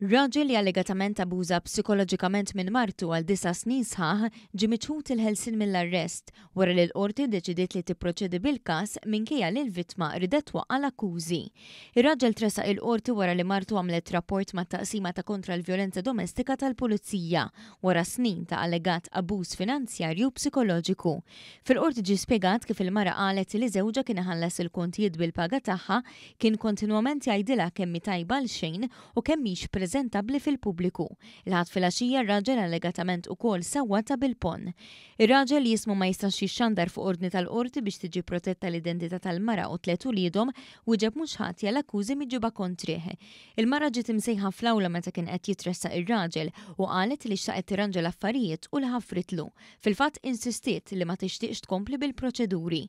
Raġel li allegatament abuża psikoloġikament minn martu għal disa snin sħaħ ġi miċħut il-ħelsin mill-arrest wara li l-qorti deċidiet li tipproċedi bil-kas minkejja li l-vittma ridet għal akkużi. Ir-raġel tresa il-qorti wara li martu għamlet rapport ma' taqsima ta' kontra l-vjolenza domestika tal-pulizija wara snin ta' allegat abuż finanzjarju psikoloġiku. Fil-qorti ġi spiegat kif il-mara qalet li żewġa kien ħallas il-kontijiet bil-paga tagħha kien kontinwament jgħidilha kemm tajba l-xejn u kemm mhix prezentabli fil-pubbliku. Laħat fil-axija raġel allegatament u kol sawata bil-pon. Ir-raġel jismu ma jistax xandar fuq ordni tal-qorti biex tiġi protetta l-identità tal-mara u tletu li jidom u ġeb mux ħatja l-akkużi miġuba kontriħe. Il-mara ġiet imsejħa flawla meta kien qed jitressa ir-raġel u qalet li xtaqet tirranġa l-affarijiet u l-ħafritlu. Fil-fatt insistiet li ma tixtieqx tkompli bil-proċeduri.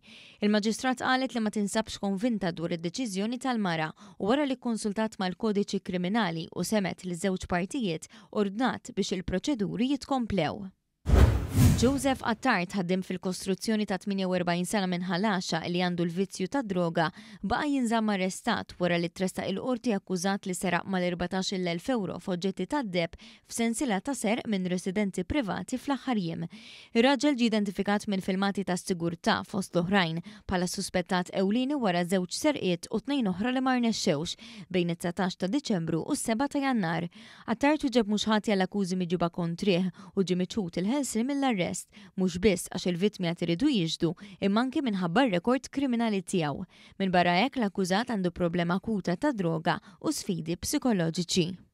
Il-maġistrat qalet li ma tinsabx konvinta dwar id-deċiżjoni tal-mara u wara li konsultat mal-kodiċi kriminali u seme ħaret li żewġ partijiet ordnat biex il-proċeduri jitkomplew. Joseph Attart ħaddim fil-kostruzzjoni ta' 48 sena minn ħalaxa li għandu l-vizzju ta' droga baqa jinżam arrestat wara li tresta il-qorti akkużat li seraq mal-14 euro foġġetti ta' deb f'sensila ta' ser minn residenti privati fl-aħħar jiem. Ir-raġel ġi identifikat minn filmati ta' sigurtà fost l-oħrajn pala suspettat ewlini wara żewġ serqiet u tnejn oħra li mar nexxewx bejn it-19 ta' Diċembru u 7 ta' Jannar. Attart uġeb mhux ħati għall-akkużi miġuba kontrih u ġimiċut il ħelsi mill-arrest arrest, mhux biss għax il-vittmi qed iridu jiġdu imma anke minħabba rekord kriminali tiegħu. barra hekk l-akkużat għandu problema kuta ta' droga u sfidi psikoloġiċi.